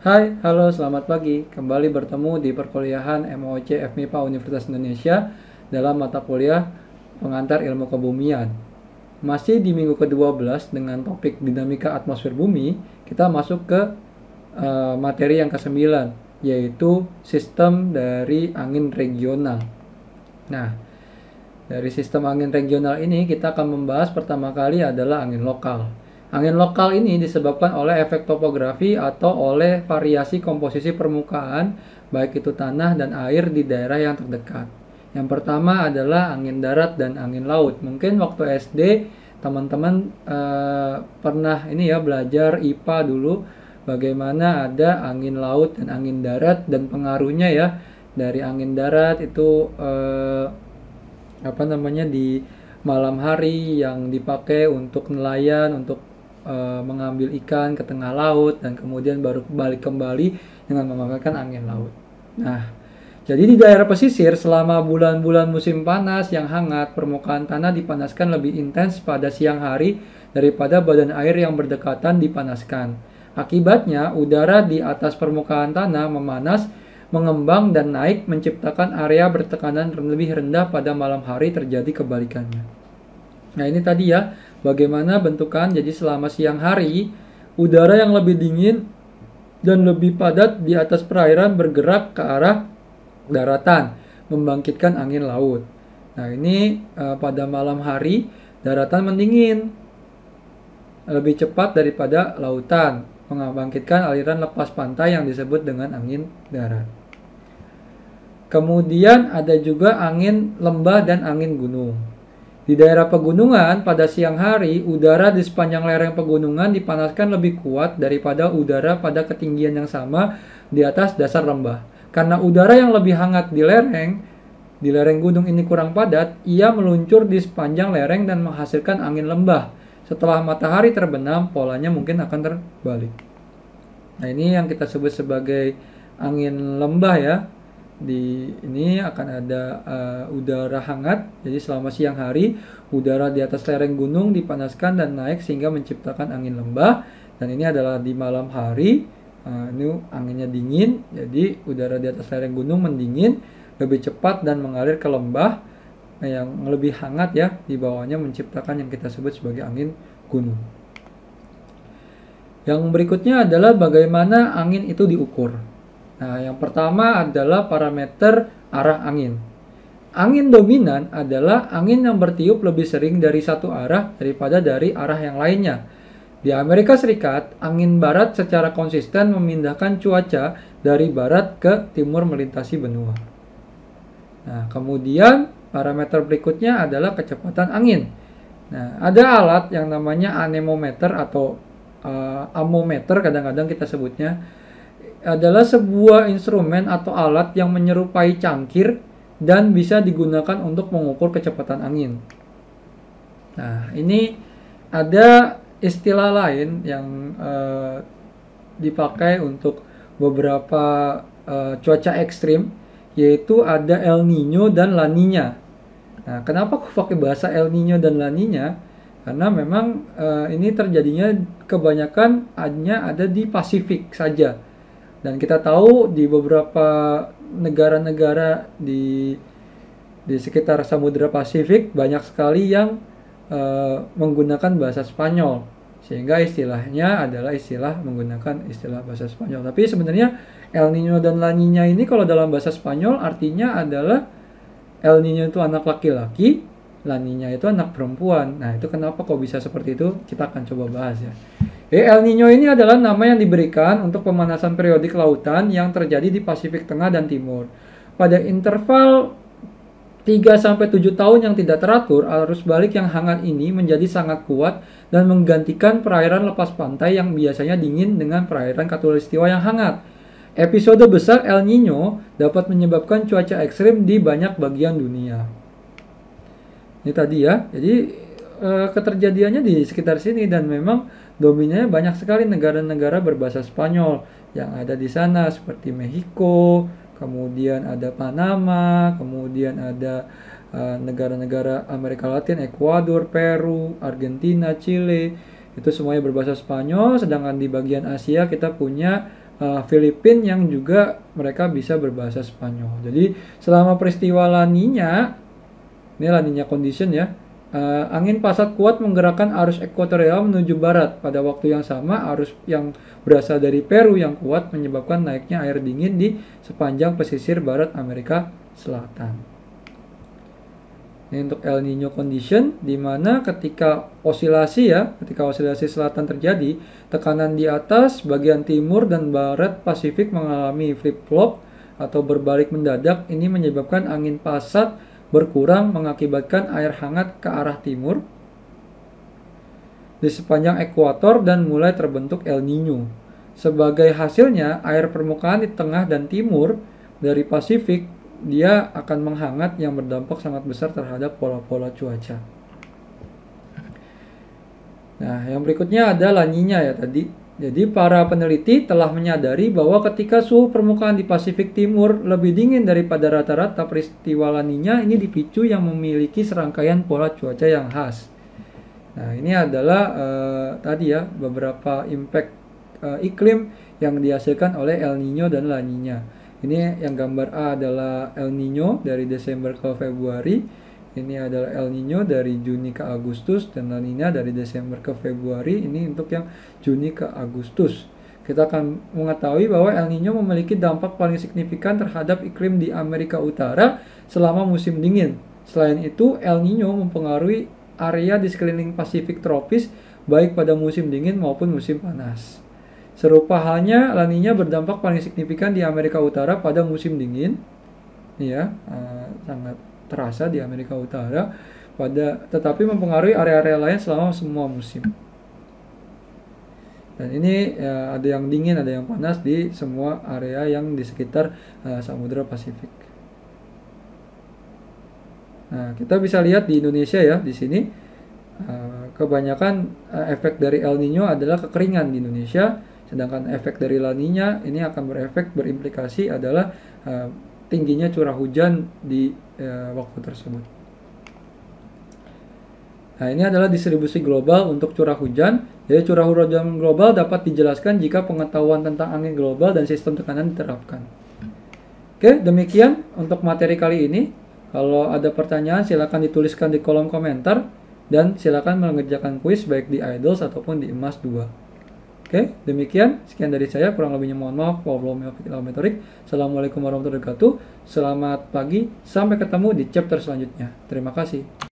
Hai, halo, selamat pagi. Kembali bertemu di perkuliahan MOC FMIPA Universitas Indonesia dalam mata kuliah pengantar ilmu kebumian. Masih di minggu ke-12 dengan topik dinamika atmosfer bumi, kita masuk ke uh, materi yang ke-9, yaitu sistem dari angin regional. Nah, dari sistem angin regional ini kita akan membahas pertama kali adalah angin lokal. Angin lokal ini disebabkan oleh efek topografi atau oleh variasi komposisi permukaan, baik itu tanah dan air di daerah yang terdekat. Yang pertama adalah angin darat dan angin laut. Mungkin waktu SD teman-teman eh, pernah ini ya belajar IPA dulu bagaimana ada angin laut dan angin darat dan pengaruhnya ya dari angin darat itu eh, apa namanya di malam hari yang dipakai untuk nelayan untuk Eh, mengambil ikan ke tengah laut dan kemudian baru balik kembali dengan memakan angin laut. Nah, jadi di daerah pesisir selama bulan-bulan musim panas yang hangat, permukaan tanah dipanaskan lebih intens pada siang hari daripada badan air yang berdekatan dipanaskan. Akibatnya, udara di atas permukaan tanah memanas, mengembang dan naik menciptakan area bertekanan lebih rendah pada malam hari terjadi kebalikannya. Nah ini tadi ya, bagaimana bentukan. Jadi selama siang hari, udara yang lebih dingin dan lebih padat di atas perairan bergerak ke arah daratan, membangkitkan angin laut. Nah ini uh, pada malam hari, daratan mendingin lebih cepat daripada lautan, membangkitkan aliran lepas pantai yang disebut dengan angin darat. Kemudian ada juga angin lembah dan angin gunung. Di daerah pegunungan, pada siang hari, udara di sepanjang lereng pegunungan dipanaskan lebih kuat daripada udara pada ketinggian yang sama di atas dasar lembah. Karena udara yang lebih hangat di lereng, di lereng gunung ini kurang padat, ia meluncur di sepanjang lereng dan menghasilkan angin lembah. Setelah matahari terbenam, polanya mungkin akan terbalik. Nah, ini yang kita sebut sebagai angin lembah ya, di ini akan ada uh, udara hangat. Jadi selama siang hari udara di atas lereng gunung dipanaskan dan naik sehingga menciptakan angin lembah. Dan ini adalah di malam hari. Uh, ini anginnya dingin, jadi udara di atas lereng gunung mendingin lebih cepat dan mengalir ke lembah nah, yang lebih hangat ya di bawahnya menciptakan yang kita sebut sebagai angin gunung. Yang berikutnya adalah bagaimana angin itu diukur. Nah, yang pertama adalah parameter arah angin. Angin dominan adalah angin yang bertiup lebih sering dari satu arah daripada dari arah yang lainnya. Di Amerika Serikat, angin barat secara konsisten memindahkan cuaca dari barat ke timur melintasi benua. Nah, kemudian parameter berikutnya adalah kecepatan angin. Nah, ada alat yang namanya anemometer atau uh, amometer kadang-kadang kita sebutnya adalah sebuah instrumen atau alat yang menyerupai cangkir dan bisa digunakan untuk mengukur kecepatan angin. Nah, ini ada istilah lain yang uh, dipakai untuk beberapa uh, cuaca ekstrim, yaitu ada El Nino dan La Nina. Nah, kenapa aku pakai bahasa El Nino dan La Nina? Karena memang uh, ini terjadinya kebanyakan hanya ada di Pasifik saja dan kita tahu di beberapa negara-negara di di sekitar Samudra Pasifik banyak sekali yang uh, menggunakan bahasa Spanyol sehingga istilahnya adalah istilah menggunakan istilah bahasa Spanyol. Tapi sebenarnya El Nino dan La Niña ini kalau dalam bahasa Spanyol artinya adalah El Nino itu anak laki-laki, La Niña itu anak perempuan. Nah, itu kenapa kok bisa seperti itu? Kita akan coba bahas ya. Eh, El Nino ini adalah nama yang diberikan untuk pemanasan periodik lautan yang terjadi di Pasifik Tengah dan Timur. Pada interval 3-7 tahun yang tidak teratur, arus balik yang hangat ini menjadi sangat kuat dan menggantikan perairan lepas pantai yang biasanya dingin dengan perairan katulistiwa yang hangat. Episode besar El Nino dapat menyebabkan cuaca ekstrim di banyak bagian dunia. Ini tadi ya, jadi e, keterjadiannya di sekitar sini dan memang dominnya banyak sekali negara-negara berbahasa Spanyol yang ada di sana seperti Meksiko, kemudian ada Panama, kemudian ada eh, negara-negara e, Amerika Latin, Ekuador, Peru, Argentina, Chile, itu semuanya berbahasa Spanyol. Sedangkan di bagian Asia kita punya uh, eh, Filipina yang juga mereka bisa berbahasa Spanyol. Jadi selama peristiwa Laninya, ini Laninya condition ya, Uh, angin pasat kuat menggerakkan arus ekuatorial menuju barat. Pada waktu yang sama, arus yang berasal dari Peru yang kuat menyebabkan naiknya air dingin di sepanjang pesisir barat Amerika Selatan. Ini untuk El Nino condition, di mana ketika osilasi ya, ketika osilasi selatan terjadi, tekanan di atas, bagian timur dan barat Pasifik mengalami flip-flop atau berbalik mendadak. Ini menyebabkan angin pasat berkurang mengakibatkan air hangat ke arah timur di sepanjang ekuator dan mulai terbentuk El Nino. Sebagai hasilnya, air permukaan di tengah dan timur dari Pasifik dia akan menghangat yang berdampak sangat besar terhadap pola-pola cuaca. Nah, yang berikutnya ada laninya ya tadi. Jadi para peneliti telah menyadari bahwa ketika suhu permukaan di Pasifik Timur lebih dingin daripada rata-rata peristiwa laninya ini dipicu yang memiliki serangkaian pola cuaca yang khas. Nah ini adalah uh, tadi ya beberapa impact uh, iklim yang dihasilkan oleh El Nino dan La Ini yang gambar A adalah El Nino dari Desember ke Februari ini adalah El Nino dari Juni ke Agustus dan La Nina dari Desember ke Februari. Ini untuk yang Juni ke Agustus. Kita akan mengetahui bahwa El Nino memiliki dampak paling signifikan terhadap iklim di Amerika Utara selama musim dingin. Selain itu, El Nino mempengaruhi area di sekeliling Pasifik tropis baik pada musim dingin maupun musim panas. Serupa halnya, La Nina berdampak paling signifikan di Amerika Utara pada musim dingin. Ya, uh, sangat terasa di Amerika Utara pada tetapi mempengaruhi area-area lain selama semua musim. Dan ini ya, ada yang dingin, ada yang panas di semua area yang di sekitar uh, Samudra Pasifik. Nah, kita bisa lihat di Indonesia ya, di sini uh, kebanyakan uh, efek dari El Nino adalah kekeringan di Indonesia, sedangkan efek dari La Nina ini akan berefek berimplikasi adalah uh, tingginya curah hujan di e, waktu tersebut. Nah, ini adalah distribusi global untuk curah hujan. Jadi curah hujan global dapat dijelaskan jika pengetahuan tentang angin global dan sistem tekanan diterapkan. Oke, demikian untuk materi kali ini. Kalau ada pertanyaan silakan dituliskan di kolom komentar dan silakan mengerjakan kuis baik di Idols ataupun di EMAS 2. Oke, demikian sekian dari saya. Kurang lebihnya mohon maaf. Assalamualaikum warahmatullahi wabarakatuh. Selamat pagi. Sampai ketemu di chapter selanjutnya. Terima kasih.